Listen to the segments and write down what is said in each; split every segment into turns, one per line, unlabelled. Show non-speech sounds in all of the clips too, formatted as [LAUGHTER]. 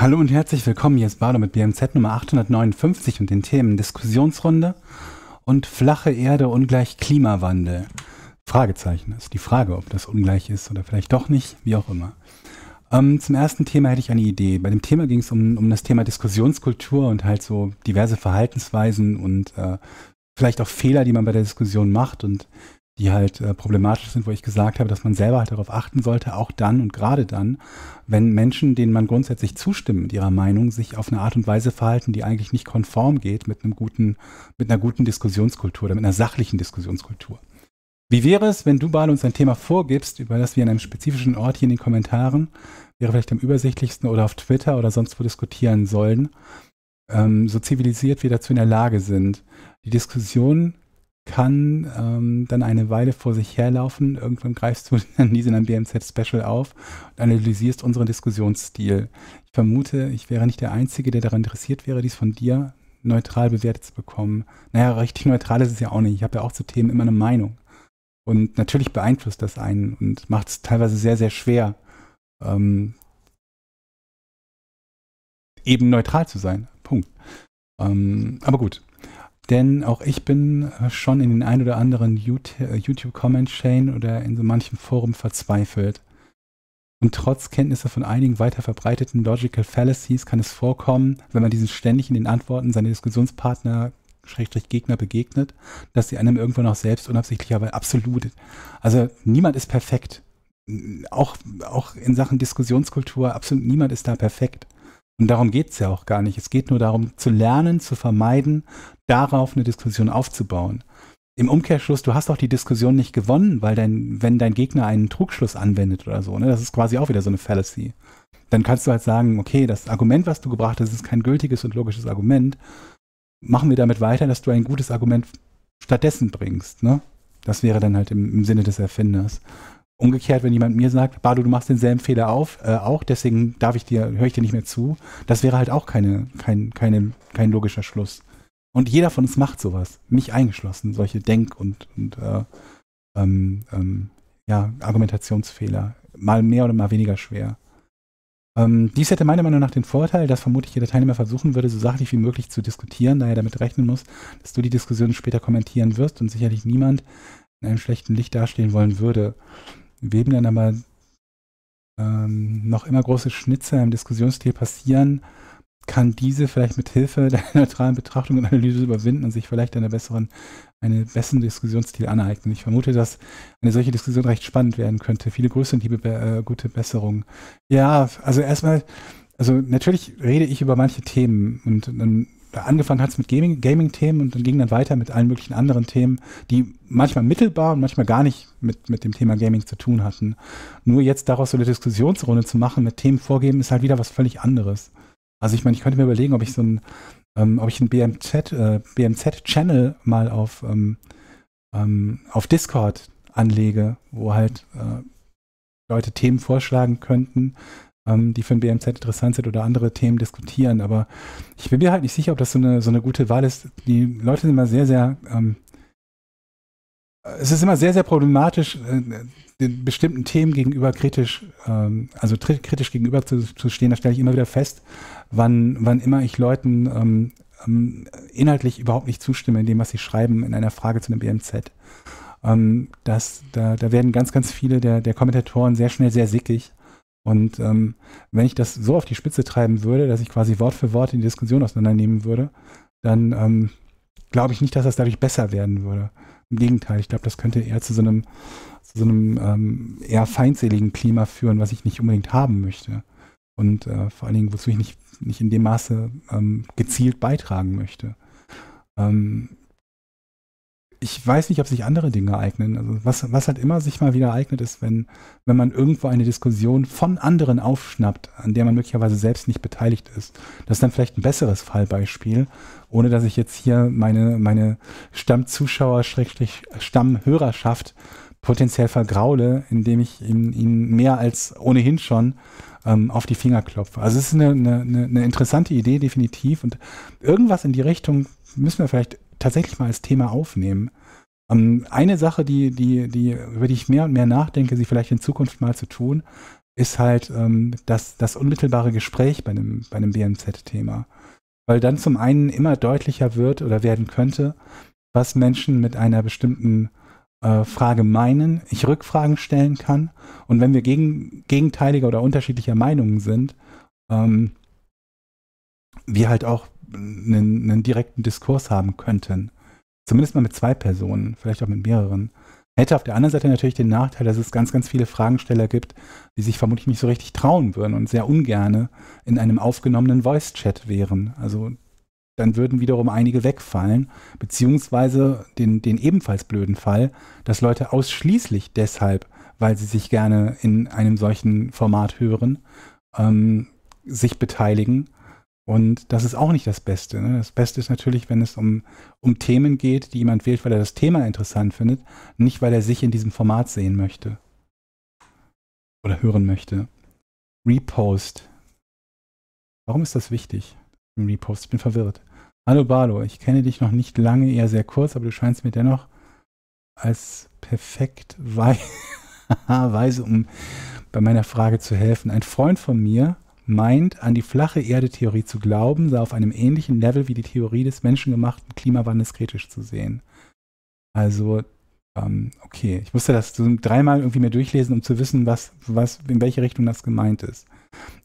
Hallo und herzlich willkommen, hier ist Bardo mit BMZ Nummer 859 und den Themen Diskussionsrunde und flache Erde ungleich Klimawandel. Fragezeichen ist die Frage, ob das ungleich ist oder vielleicht doch nicht, wie auch immer. Ähm, zum ersten Thema hätte ich eine Idee. Bei dem Thema ging es um, um das Thema Diskussionskultur und halt so diverse Verhaltensweisen und äh, vielleicht auch Fehler, die man bei der Diskussion macht und die halt äh, problematisch sind, wo ich gesagt habe, dass man selber halt darauf achten sollte, auch dann und gerade dann, wenn Menschen, denen man grundsätzlich zustimmt mit ihrer Meinung, sich auf eine Art und Weise verhalten, die eigentlich nicht konform geht mit einem guten, mit einer guten Diskussionskultur oder mit einer sachlichen Diskussionskultur. Wie wäre es, wenn du, Bale, uns ein Thema vorgibst, über das wir an einem spezifischen Ort hier in den Kommentaren, wäre vielleicht am übersichtlichsten oder auf Twitter oder sonst wo diskutieren sollen, ähm, so zivilisiert wir dazu in der Lage sind, die Diskussion kann ähm, dann eine Weile vor sich herlaufen. Irgendwann greifst du [LAUGHS] dann diesen am BMZ-Special auf und analysierst unseren Diskussionsstil. Ich vermute, ich wäre nicht der Einzige, der daran interessiert wäre, dies von dir neutral bewertet zu bekommen. Naja, richtig neutral ist es ja auch nicht. Ich habe ja auch zu Themen immer eine Meinung. Und natürlich beeinflusst das einen und macht es teilweise sehr, sehr schwer, ähm, eben neutral zu sein. Punkt. Ähm, aber gut, denn auch ich bin äh, schon in den ein oder anderen äh, YouTube-Comment-Chain oder in so manchem Forum verzweifelt. Und trotz Kenntnisse von einigen weiter verbreiteten Logical Fallacies kann es vorkommen, wenn man diesen ständig in den Antworten seiner Diskussionspartner Schrägstrich Gegner begegnet, dass sie einem irgendwann auch selbst unabsichtlich, aber absolut. Also niemand ist perfekt. Auch, auch in Sachen Diskussionskultur, absolut niemand ist da perfekt. Und darum geht es ja auch gar nicht. Es geht nur darum, zu lernen, zu vermeiden, darauf eine Diskussion aufzubauen. Im Umkehrschluss, du hast auch die Diskussion nicht gewonnen, weil dein, wenn dein Gegner einen Trugschluss anwendet oder so, ne, das ist quasi auch wieder so eine Fallacy. Dann kannst du halt sagen, okay, das Argument, was du gebracht hast, ist kein gültiges und logisches Argument. Machen wir damit weiter, dass du ein gutes Argument stattdessen bringst, ne? Das wäre dann halt im, im Sinne des Erfinders. Umgekehrt, wenn jemand mir sagt, Bardo, du machst denselben Fehler auf, äh, auch, deswegen darf ich dir, höre ich dir nicht mehr zu, das wäre halt auch keine, kein, keine, kein logischer Schluss. Und jeder von uns macht sowas, mich eingeschlossen, solche Denk- und, und äh, ähm, ähm, ja, Argumentationsfehler. Mal mehr oder mal weniger schwer. Ähm, dies hätte meiner Meinung nach den Vorteil, dass vermutlich jeder Teilnehmer versuchen würde, so sachlich wie möglich zu diskutieren, da er damit rechnen muss, dass du die Diskussion später kommentieren wirst und sicherlich niemand in einem schlechten Licht dastehen wollen würde weben dann aber ähm, noch immer große Schnitzer im Diskussionsstil passieren, kann diese vielleicht mit Hilfe [LAUGHS] der neutralen Betrachtung und Analyse überwinden und sich vielleicht einer besseren, einen besseren Diskussionsstil aneignen. Ich vermute, dass eine solche Diskussion recht spannend werden könnte. Viele Grüße und liebe äh, gute Besserung. Ja, also erstmal, also natürlich rede ich über manche Themen und dann äh, angefangen hat es mit Gaming-Themen und dann ging dann weiter mit allen möglichen anderen Themen, die manchmal mittelbar und manchmal gar nicht mit, mit dem Thema Gaming zu tun hatten. Nur jetzt daraus so eine Diskussionsrunde zu machen, mit Themen vorgeben, ist halt wieder was völlig anderes. Also ich meine, ich könnte mir überlegen, ob ich so ein, ähm, ob ich einen BMZ, äh, BMZ-Channel mal auf, ähm, ähm, auf Discord anlege, wo halt äh, Leute Themen vorschlagen könnten, ähm, die für ein BMZ interessant sind oder andere Themen diskutieren. Aber ich bin mir halt nicht sicher, ob das so eine, so eine gute Wahl ist. Die Leute sind immer sehr, sehr, ähm, es ist immer sehr, sehr problematisch, äh, den bestimmten Themen gegenüber kritisch, ähm, also kritisch gegenüber zu, zu stehen. Da stelle ich immer wieder fest, wann, wann immer ich Leuten ähm, ähm inhaltlich überhaupt nicht zustimme in dem, was sie schreiben in einer Frage zu einem BMZ. Ähm, das, da, da werden ganz, ganz viele der, der Kommentatoren sehr schnell sehr sickig und ähm, wenn ich das so auf die Spitze treiben würde, dass ich quasi Wort für Wort in die Diskussion auseinandernehmen würde, dann ähm, glaube ich nicht, dass das dadurch besser werden würde. Im Gegenteil, ich glaube, das könnte eher zu so einem, zu so einem ähm, eher feindseligen Klima führen, was ich nicht unbedingt haben möchte. Und äh, vor allen Dingen, wozu ich nicht, nicht in dem Maße ähm, gezielt beitragen möchte. Ähm, ich weiß nicht, ob sich andere Dinge eignen. Also was, was halt immer sich mal wieder eignet, ist, wenn, wenn man irgendwo eine Diskussion von anderen aufschnappt, an der man möglicherweise selbst nicht beteiligt ist. Das ist dann vielleicht ein besseres Fallbeispiel, ohne dass ich jetzt hier meine, meine Stammzuschauer, Stammhörerschaft potenziell vergraule, indem ich ihnen, ihnen mehr als ohnehin schon ähm, auf die Finger klopfe. Also es ist eine, eine, eine interessante Idee, definitiv. Und irgendwas in die Richtung müssen wir vielleicht tatsächlich mal als Thema aufnehmen. Ähm, eine Sache, die, die, die, über die ich mehr und mehr nachdenke, sie vielleicht in Zukunft mal zu tun, ist halt ähm, das, das unmittelbare Gespräch bei einem, bei einem BMZ-Thema. Weil dann zum einen immer deutlicher wird oder werden könnte, was Menschen mit einer bestimmten äh, Frage meinen, ich Rückfragen stellen kann. Und wenn wir gegen, gegenteiliger oder unterschiedlicher Meinungen sind, ähm, wir halt auch einen, einen direkten Diskurs haben könnten. Zumindest mal mit zwei Personen, vielleicht auch mit mehreren. Hätte auf der anderen Seite natürlich den Nachteil, dass es ganz, ganz viele Fragensteller gibt, die sich vermutlich nicht so richtig trauen würden und sehr ungerne in einem aufgenommenen Voice-Chat wären. Also dann würden wiederum einige wegfallen, beziehungsweise den, den ebenfalls blöden Fall, dass Leute ausschließlich deshalb, weil sie sich gerne in einem solchen Format hören, ähm, sich beteiligen und das ist auch nicht das Beste. Ne? Das Beste ist natürlich, wenn es um, um Themen geht, die jemand wählt, weil er das Thema interessant findet, nicht weil er sich in diesem Format sehen möchte. Oder hören möchte. Repost. Warum ist das wichtig? Repost, ich bin verwirrt. Hallo Barlo, ich kenne dich noch nicht lange, eher sehr kurz, aber du scheinst mir dennoch als perfekt wei [LAUGHS] weise, um bei meiner Frage zu helfen. Ein Freund von mir meint, an die flache Erde-Theorie zu glauben, sei auf einem ähnlichen Level wie die Theorie des menschengemachten Klimawandels kritisch zu sehen. Also, ähm, okay, ich musste das dreimal irgendwie mehr durchlesen, um zu wissen, was, was, in welche Richtung das gemeint ist.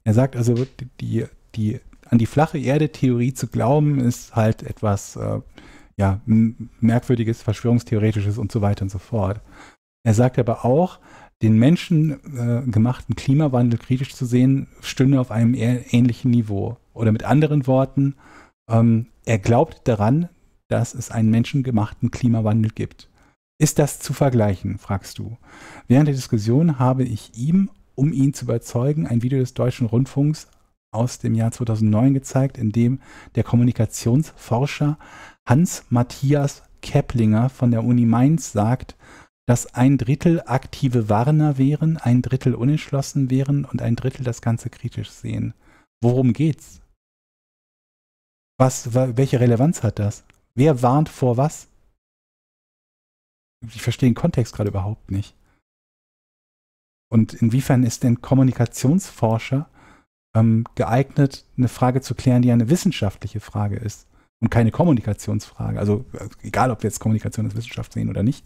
Er sagt also, die, die, an die flache Erde-Theorie zu glauben, ist halt etwas äh, ja, merkwürdiges, Verschwörungstheoretisches und so weiter und so fort. Er sagt aber auch, den menschengemachten äh, Klimawandel kritisch zu sehen, stünde auf einem eher ähnlichen Niveau. Oder mit anderen Worten, ähm, er glaubt daran, dass es einen menschengemachten Klimawandel gibt. Ist das zu vergleichen, fragst du. Während der Diskussion habe ich ihm, um ihn zu überzeugen, ein Video des Deutschen Rundfunks aus dem Jahr 2009 gezeigt, in dem der Kommunikationsforscher Hans Matthias Keplinger von der Uni Mainz sagt, dass ein Drittel aktive Warner wären, ein Drittel unentschlossen wären und ein Drittel das Ganze kritisch sehen. Worum geht's? Was, welche Relevanz hat das? Wer warnt vor was? Ich verstehe den Kontext gerade überhaupt nicht. Und inwiefern ist denn Kommunikationsforscher ähm, geeignet, eine Frage zu klären, die eine wissenschaftliche Frage ist und keine Kommunikationsfrage? Also äh, egal, ob wir jetzt Kommunikation als Wissenschaft sehen oder nicht.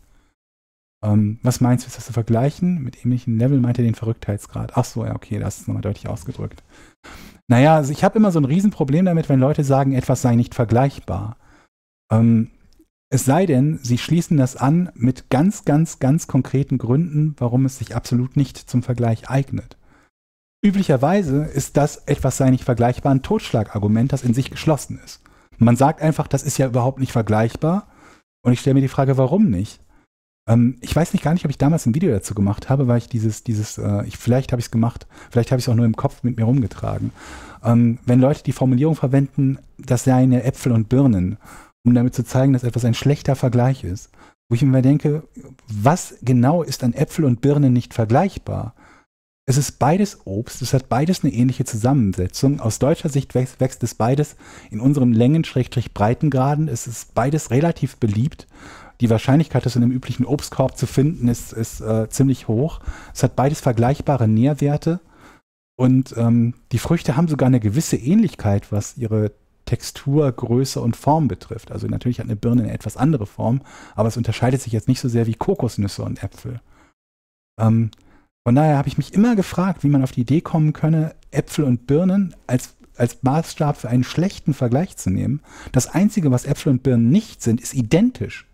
Ähm, was meinst du, ist das zu vergleichen? Mit ähnlichen Level meint er den Verrücktheitsgrad. Ach so, ja, okay, das ist nochmal deutlich ausgedrückt. Naja, also ich habe immer so ein Riesenproblem damit, wenn Leute sagen, etwas sei nicht vergleichbar. Ähm, es sei denn, sie schließen das an mit ganz, ganz, ganz konkreten Gründen, warum es sich absolut nicht zum Vergleich eignet. Üblicherweise ist das etwas sei nicht vergleichbar ein Totschlagargument, das in sich geschlossen ist. Man sagt einfach, das ist ja überhaupt nicht vergleichbar. Und ich stelle mir die Frage, warum nicht? Ähm, ich weiß nicht gar nicht, ob ich damals ein Video dazu gemacht habe, weil ich dieses, dieses, äh, ich, vielleicht habe ich es gemacht, vielleicht habe ich es auch nur im Kopf mit mir rumgetragen. Ähm, wenn Leute die Formulierung verwenden, das seien ja Äpfel und Birnen, um damit zu zeigen, dass etwas ein schlechter Vergleich ist. Wo ich mir denke, was genau ist an Äpfel und Birnen nicht vergleichbar? Es ist beides Obst, es hat beides eine ähnliche Zusammensetzung. Aus deutscher Sicht wächst, wächst es beides in unseren Längen-Breitengraden. Es ist beides relativ beliebt die Wahrscheinlichkeit, das in einem üblichen Obstkorb zu finden, ist, ist äh, ziemlich hoch. Es hat beides vergleichbare Nährwerte und ähm, die Früchte haben sogar eine gewisse Ähnlichkeit, was ihre Textur, Größe und Form betrifft. Also natürlich hat eine Birne eine etwas andere Form, aber es unterscheidet sich jetzt nicht so sehr wie Kokosnüsse und Äpfel. Ähm, von daher habe ich mich immer gefragt, wie man auf die Idee kommen könne, Äpfel und Birnen als als Maßstab für einen schlechten Vergleich zu nehmen. Das Einzige, was Äpfel und Birnen nicht sind, ist identisch.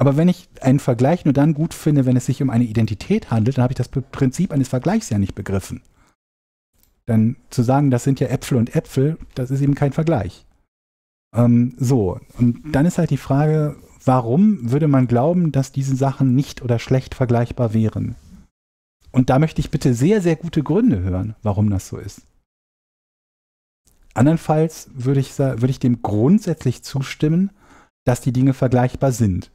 Aber wenn ich einen Vergleich nur dann gut finde, wenn es sich um eine Identität handelt, dann habe ich das Prinzip eines Vergleichs ja nicht begriffen. Denn zu sagen, das sind ja Äpfel und Äpfel, das ist eben kein Vergleich. Ähm, so, und dann ist halt die Frage, warum würde man glauben, dass diese Sachen nicht oder schlecht vergleichbar wären? Und da möchte ich bitte sehr, sehr gute Gründe hören, warum das so ist. Andernfalls würde ich, würde ich dem grundsätzlich zustimmen, dass die Dinge vergleichbar sind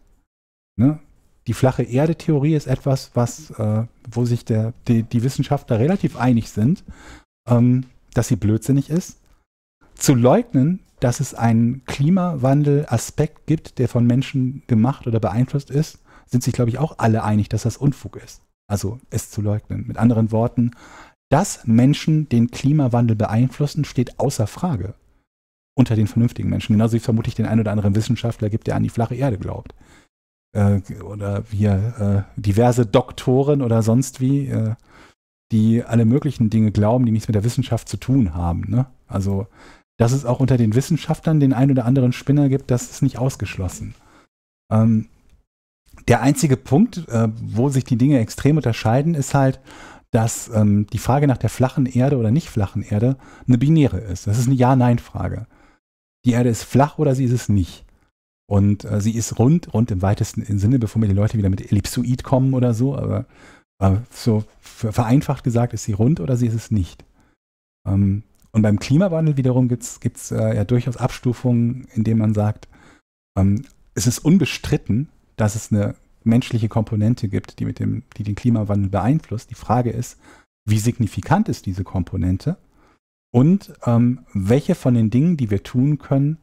Ne? Die flache Erde-Theorie ist etwas, was, äh, wo sich der, die, die, Wissenschaftler relativ einig sind, ähm, dass sie blödsinnig ist. Zu leugnen, dass es einen Klimawandel-Aspekt gibt, der von Menschen gemacht oder beeinflusst ist, sind sich, glaube ich, auch alle einig, dass das Unfug ist. Also es zu leugnen. Mit anderen Worten, dass Menschen den Klimawandel beeinflussen, steht außer Frage unter den vernünftigen Menschen. Genauso wie es vermutlich den einen oder anderen Wissenschaftler gibt, der an die flache Erde glaubt äh, oder wir äh, diverse Doktoren oder sonst wie, äh, die alle möglichen Dinge glauben, die nichts mit der Wissenschaft zu tun haben. Ne? Also, dass es auch unter den Wissenschaftlern den ein oder anderen Spinner gibt, das ist nicht ausgeschlossen. Ähm, der einzige Punkt, äh, wo sich die Dinge extrem unterscheiden, ist halt, dass ähm, die Frage nach der flachen Erde oder nicht flachen Erde eine binäre ist. Das ist eine Ja-Nein-Frage. Die Erde ist flach oder sie ist es nicht. Und äh, sie ist rund, rund im weitesten Sinne, bevor mir die Leute wieder mit Ellipsoid kommen oder so, aber äh, so vereinfacht gesagt ist sie rund oder sie ist es nicht. Ähm, und beim Klimawandel wiederum gibt es äh, ja durchaus Abstufungen, indem man sagt, ähm, es ist unbestritten, dass es eine menschliche Komponente gibt, die, mit dem, die den Klimawandel beeinflusst. Die Frage ist, wie signifikant ist diese Komponente und ähm, welche von den Dingen, die wir tun können,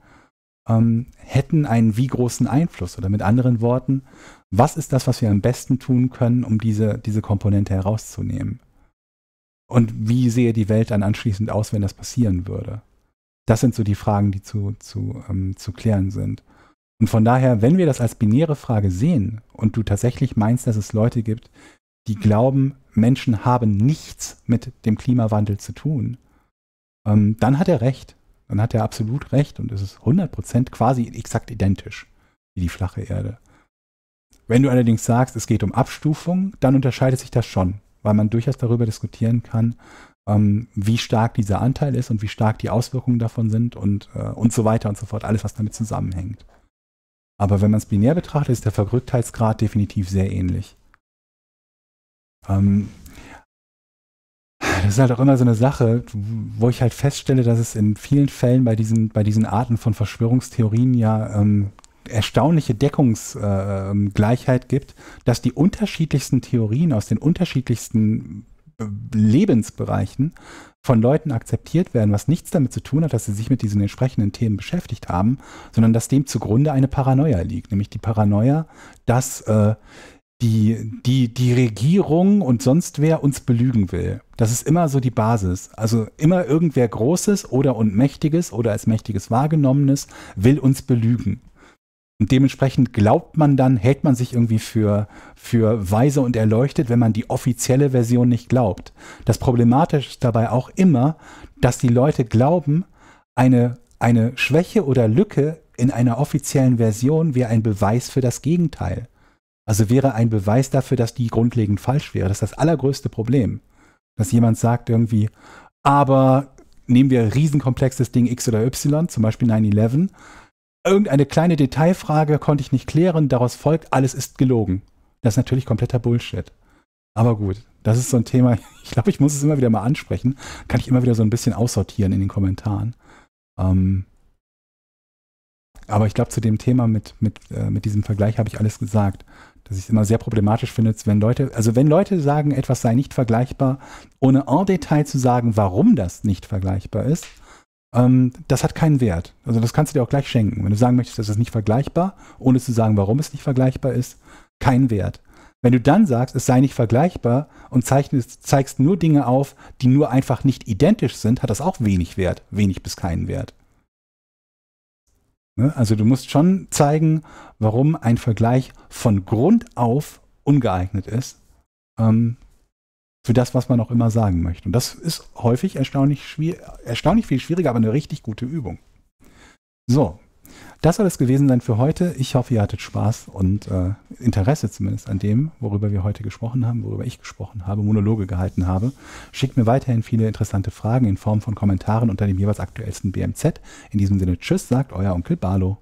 ähm, hätten einen wie großen Einfluss? Oder mit anderen Worten, was ist das, was wir am besten tun können, um diese, diese Komponente herauszunehmen? Und wie sehe die Welt dann anschließend aus, wenn das passieren würde? Das sind so die Fragen, die zu, zu, ähm, zu klären sind. Und von daher, wenn wir das als binäre Frage sehen und du tatsächlich meinst, dass es Leute gibt, die glauben, Menschen haben nichts mit dem Klimawandel zu tun, ähm, dann hat er recht dann hat er absolut recht und es ist 100% quasi exakt identisch wie die flache Erde. Wenn du allerdings sagst, es geht um Abstufung, dann unterscheidet sich das schon, weil man durchaus darüber diskutieren kann, ähm, wie stark dieser Anteil ist und wie stark die Auswirkungen davon sind und, äh, und so weiter und so fort, alles, was damit zusammenhängt. Aber wenn man es binär betrachtet, ist der Verrücktheitsgrad definitiv sehr ähnlich. Ähm, das ist halt auch immer so eine Sache, wo ich halt feststelle, dass es in vielen Fällen bei diesen, bei diesen Arten von Verschwörungstheorien ja ähm, erstaunliche Deckungsgleichheit äh, gibt, dass die unterschiedlichsten Theorien aus den unterschiedlichsten äh, Lebensbereichen von Leuten akzeptiert werden, was nichts damit zu tun hat, dass sie sich mit diesen entsprechenden Themen beschäftigt haben, sondern dass dem zugrunde eine Paranoia liegt, nämlich die Paranoia, dass äh, die, die, die Regierung und sonst wer uns belügen will. Das ist immer so die Basis. Also immer irgendwer Großes oder und Mächtiges oder als Mächtiges wahrgenommenes will uns belügen. Und dementsprechend glaubt man dann, hält man sich irgendwie für, für weise und erleuchtet, wenn man die offizielle Version nicht glaubt. Das Problematische ist dabei auch immer, dass die Leute glauben, eine, eine Schwäche oder Lücke in einer offiziellen Version wäre ein Beweis für das Gegenteil. Also wäre ein Beweis dafür, dass die grundlegend falsch wäre. Das ist das allergrößte Problem. Dass jemand sagt irgendwie, aber nehmen wir riesenkomplexes Ding X oder Y, zum Beispiel 9-11, irgendeine kleine Detailfrage konnte ich nicht klären, daraus folgt, alles ist gelogen. Das ist natürlich kompletter Bullshit. Aber gut, das ist so ein Thema, [LAUGHS] ich glaube, ich muss es immer wieder mal ansprechen. Kann ich immer wieder so ein bisschen aussortieren in den Kommentaren. Ähm, aber ich glaube, zu dem Thema mit, mit, äh, mit diesem Vergleich habe ich alles gesagt dass ich es immer sehr problematisch finde, wenn Leute, also wenn Leute sagen, etwas sei nicht vergleichbar, ohne en Detail zu sagen, warum das nicht vergleichbar ist, ähm, das hat keinen Wert. Also das kannst du dir auch gleich schenken. Wenn du sagen möchtest, das ist nicht vergleichbar, ohne zu sagen, warum es nicht vergleichbar ist, keinen Wert. Wenn du dann sagst, es sei nicht vergleichbar und zeichnest, zeigst nur Dinge auf, die nur einfach nicht identisch sind, hat das auch wenig Wert, wenig bis keinen Wert. Ne? Also du musst schon zeigen, warum ein Vergleich von Grund auf ungeeignet ist ähm, für das, was man auch immer sagen möchte. Und das ist häufig erstaunlich, erstaunlich viel schwieriger, aber eine richtig gute Übung. So, das soll es gewesen sein für heute. Ich hoffe, ihr hattet Spaß und äh, Interesse zumindest an dem, worüber wir heute gesprochen haben, worüber ich gesprochen habe, Monologe gehalten habe. Schickt mir weiterhin viele interessante Fragen in Form von Kommentaren unter dem jeweils aktuellsten BMZ. In diesem Sinne, tschüss, sagt euer Onkel Barlo.